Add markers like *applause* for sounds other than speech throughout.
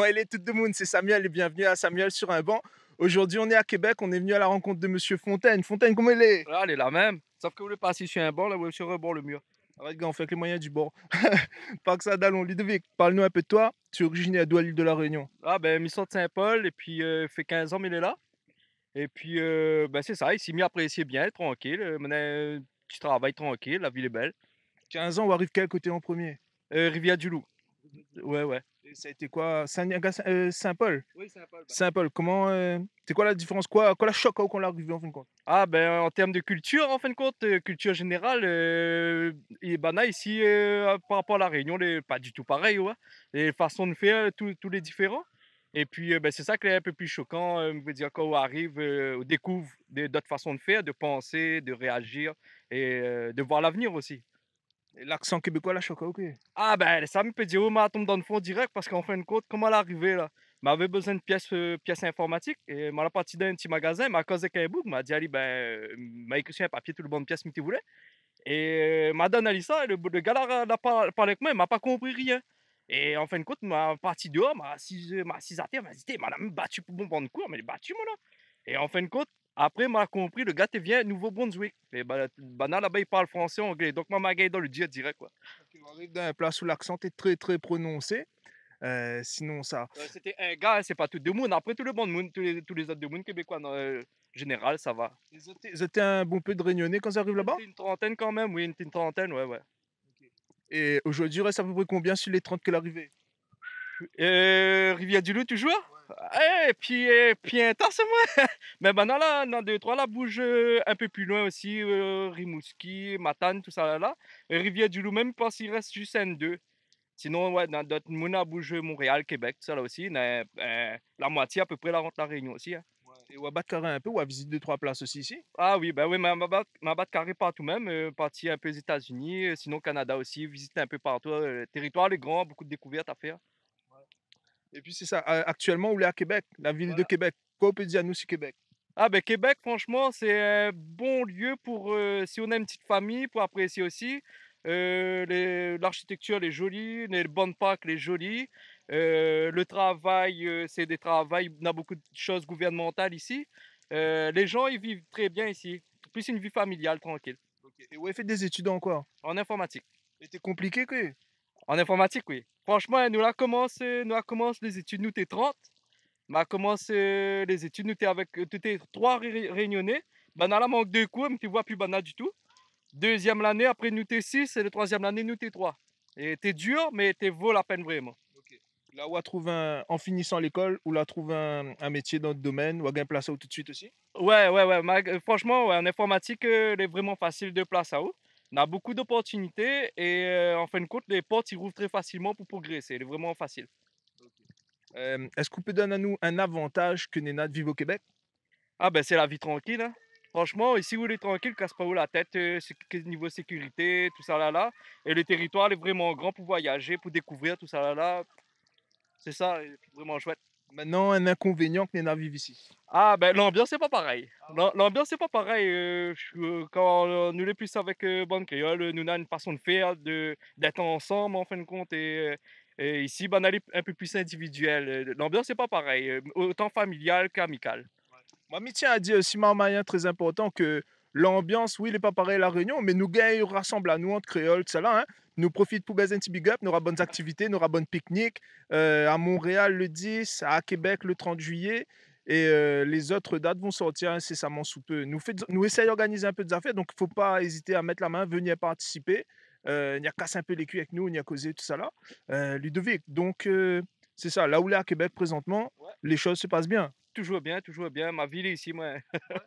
Moi, est tout le monde, c'est Samuel et bienvenue à Samuel sur un banc. Aujourd'hui, on est à Québec, on est venu à la rencontre de Monsieur Fontaine. Fontaine, comment il est Elle ah, est là même, sauf que vous voulez pas assis sur un banc, là, vous sur un banc, le mur. Arrête, gars, on fait avec les moyens du bord. *laughs* Pas que Ludovic, parle-nous un peu de toi. Tu es originaire d'où à l'île de la Réunion Ah, ben, mission de Saint-Paul, et puis, euh, fait 15 ans, mais il est là. Et puis, euh, ben, c'est ça, il s'est mis à apprécier bien, tranquille. Euh, Maintenant, tu travailles tranquille, la ville est belle. 15 ans, on arrive quel côté en premier Rivière-du-Loup. Ouais, ouais ça a été quoi euh, Saint-Paul Saint Oui, Saint-Paul. Saint-Paul, comment. Euh, c'est quoi la différence Quoi, quoi la choc quand on l'a arrivé en fin de compte Ah, ben en termes de culture, en fin de compte, euh, culture générale, et ici, par rapport à la Réunion, les, pas du tout pareil, ouais. Les façons de faire, tous les différents. Et puis, ben, c'est ça qui est un peu plus choquant, je veux dire, quand on arrive, on découvre d'autres façons de faire, de penser, de réagir et de voir l'avenir aussi. L'accent québécois, là, choqué ok. Ah ben, ça me peut dire, oui, mais elle tombe dans le fond direct parce qu'en fin de compte, comment elle est arrivée là m'avait besoin de pièces, euh, pièces informatiques et m'a parti d'un petit magasin, m'a causé qu'un book, m'a dit, allez, ben, m'a écrit un papier, tout le bon de pièces, que tu voulais. Et madame euh, m'a donné ça, et le, le gars là, pas parlé avec moi, il m'a pas compris rien. Et en fin de compte, m'a parti dehors, m'a six euh, assis à terre, m'a dit, m'a même battu pour bon de cours, mais battu, moi là. Et en fin de compte, après, m'a compris, le gars, tu viens Nouveau-Brunswick. Et là-bas, il parle français, anglais. Donc, ma est dans le dire direct. Quoi. Il arrive dans un place où l'accent est très, très prononcé. Euh, sinon, ça. Euh, c'était un gars, hein, c'est pas tout le monde. Après, tout le monde, tous, les, tous les autres de monde québécois, en euh, général, ça va. Ils étaient, un bon peu de réunionnais quand ils arrivent là-bas Une trentaine quand même, oui, une, trentaine, ouais, ouais. Et aujourd'hui, il reste à peu près combien sur les 30 que l'arrivée Rivière du Loup, toujours et eh, euh, puis, un c'est moi. *laughs* Mais maintenant, là, dans deux, trois, là, bouge euh, un peu plus loin aussi, euh, Rimouski, Matane, tout ça là. Rivière-du-Loup, même pas s'il reste juste un, deux. Sinon, ouais, dans d'autres mona bouge Montréal, Québec, tout ça là aussi. la moitié à peu près, la rentre la Réunion aussi. Hein. Et Wabat Carré un peu, ou à visite deux, trois places aussi ici Ah oui, ben oui, ma, ma, Carré partout même, euh, un peu aux États-Unis, sinon Canada aussi, Visiter un peu partout. le territoire est grand, beaucoup de découvertes à faire. Et puis c'est ça, actuellement, où est à Québec, la ville de Québec. Quoi on peut dire à nous sur Québec ah ben Québec, franchement, c'est un bon lieu pour, euh, si on a une petite famille, pour apprécier aussi. Euh, l'architecture, elle est jolie, les bonnes parcs, les est euh, le travail, c'est des travails, on a beaucoup de choses gouvernementales ici. les gens, ils vivent très bien ici. Plus une vie familiale, tranquille. Et où avez fait des études en quoi En informatique. C'était compliqué que en informatique, oui. Franchement, nous la commencé euh, nous les études, nous t'es 30. Nous commencé euh, les études, nous t'es avec, euh, t'es trois réunionnais. Ben, là, manque de cours, mais tu vois plus banana du tout. Deuxième année, après nous t'es 6, et le troisième année, nous t'es 3. Et t'es dur, mais t'es vaut la peine vraiment. Là où tu trouve, un, en finissant l'école, où là trouve un, métier dans le domaine, où à une place tout de suite aussi Ouais, ouais, ouais. franchement, en informatique, elle est vraiment facile de place à haut on a beaucoup d'opportunités et euh, en fin de compte, les portes s'y ouvrent très facilement pour progresser. C'est vraiment facile. Est-ce qu'on peut donner à nous un avantage que de vivre au Québec Ah ben c'est la vie tranquille. Hein. Franchement, ici vous êtes tranquille, casse pas où la tête, euh, niveau sécurité, tout ça là là. Et le territoire est vraiment grand pour voyager, pour découvrir tout ça là là. C'est ça, vraiment chouette. Maintenant, un inconvénient que les vivent ici. Ah, ben l'ambiance, c'est pas pareil. Ah l'ambiance, c'est pas pareil. Euh, euh, quand nous les plus avec euh, banque, Créole, nous avons une façon de faire, d'être ensemble en fin de compte. Et, ici, ben, est un peu plus individuel. L'ambiance, c'est pas pareil, autant familiale qu'amicale. Moi, je tiens à dire aussi, Marmaïen, très important, que L'ambiance, oui, il n'est pas pareil à La Réunion, mais nous, gagnons, ils à nous entre créoles, tout ça là. Hein. Nous profitons pour Gazen Big Up, nous aurons bonnes activités, nous aurons bonnes pique-niques. Euh, à Montréal le 10, à Québec le 30 juillet. Et euh, les autres dates vont sortir incessamment sous peu. Nous, essayons d'organiser un peu des affaires, donc il ne faut pas hésiter à mettre la main, venir participer. Euh, il y a cassé un peu les culs avec nous, il y a causé tout ça là. Euh, Ludovic, donc c'est ça, là où est à Québec présentement, les choses se passent bien. Toujours bien, toujours bien. Ma ville est ici, moi.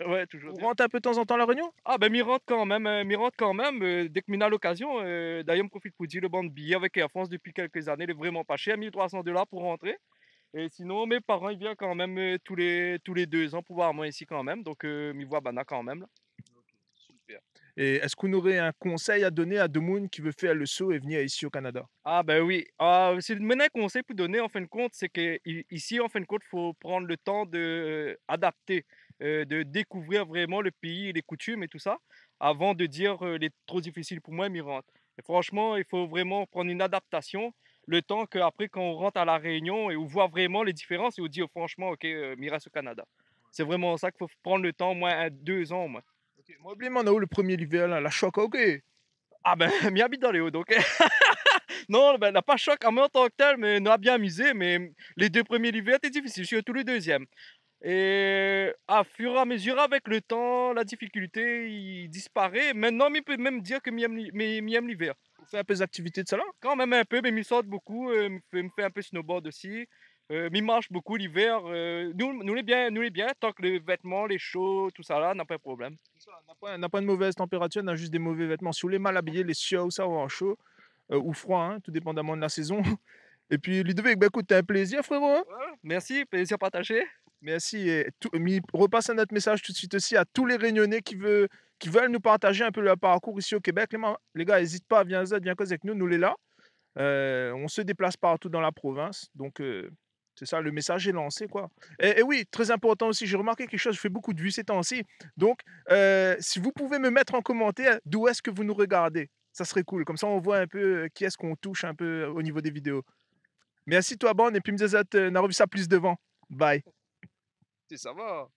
Ouais, *laughs* toujours Vous rentrez un peu de temps en temps à la Réunion Ah, ben, m'y rentre quand même. Hein, quand même. Euh, dès que m'y l'occasion, euh, d'ailleurs, je profite pour dire le bon de billets avec Air France depuis quelques années, il est vraiment pas cher, 1300 dollars pour rentrer. Et sinon, mes parents, ils viennent quand même euh, tous les, tous les deux ans pour voir moi ici quand même. Donc, m'y vois Bana quand même est-ce qu'on aurait un conseil à donner à Demoun qui veut faire le saut et venir ici au Canada Ah ben oui, ah, c'est le même conseil pour donner en fin de compte, c'est qu'ici en fin de compte, il faut prendre le temps d'adapter, adapter, euh, de découvrir vraiment le pays, les coutumes et tout ça, avant de dire euh, les trop difficile pour moi, rentre Et franchement, il faut vraiment prendre une adaptation le temps qu'après, quand on rentre à la réunion et on voit vraiment les différences et on dit «Oh, franchement, ok, euh, reste au Canada. C'est vraiment ça qu'il faut prendre le temps, au moins deux ans au moi, on a eu le premier là hein, La choc, ok. Ah ben, *laughs* m'y habite dans les hauts, donc. *laughs* non, ben, n'a pas choc en tant que tel, mais on a bien amusé. Mais les deux premiers hivers, étaient difficiles, surtout le deuxième. Et à fur et à mesure, avec le temps, la difficulté il disparaît. Maintenant, mais peut même dire que m'y aime l'hiver. On fait un peu d'activité de salon Quand même un peu, mais me saute beaucoup. Euh, me fait un peu snowboard aussi il euh, marche beaucoup l'hiver. Euh, nous, nous, les bien, nous les bien, tant que les vêtements, les chauds, tout ça là, n'a pas de problème. On n'a pas, de mauvaise température, on a juste des mauvais vêtements. Si vous les mal habillés, les chauds, ça ça, en chaud euh, ou froid, hein, tout dépendamment de la saison. *laughs* Et puis Ludovic, bah, écoute, t'as un plaisir frérot. Hein. merci, plaisir partagé. Merci. Et tout, mais repasse un autre message tout de suite aussi à tous les Réunionnais qui veulent, qui veulent nous partager un peu leur parcours ici au Québec. Les, les gars, n'hésite pas, viens, viens cause avec nous, nous les là. on se déplace partout dans la province, donc c'est ça, le message est lancé, quoi. Et, oui, très important aussi, j'ai remarqué quelque chose, je fais beaucoup de vues ces temps-ci. Donc, euh, si vous pouvez me mettre en commentaire d'où est-ce que vous nous regardez, ça serait cool. Comme ça, on voit un peu euh, qui est-ce qu'on touche un peu euh, au niveau des vidéos. Mais toi bonne, et puis me disais, ça plus devant. Bye. C'est Ça va.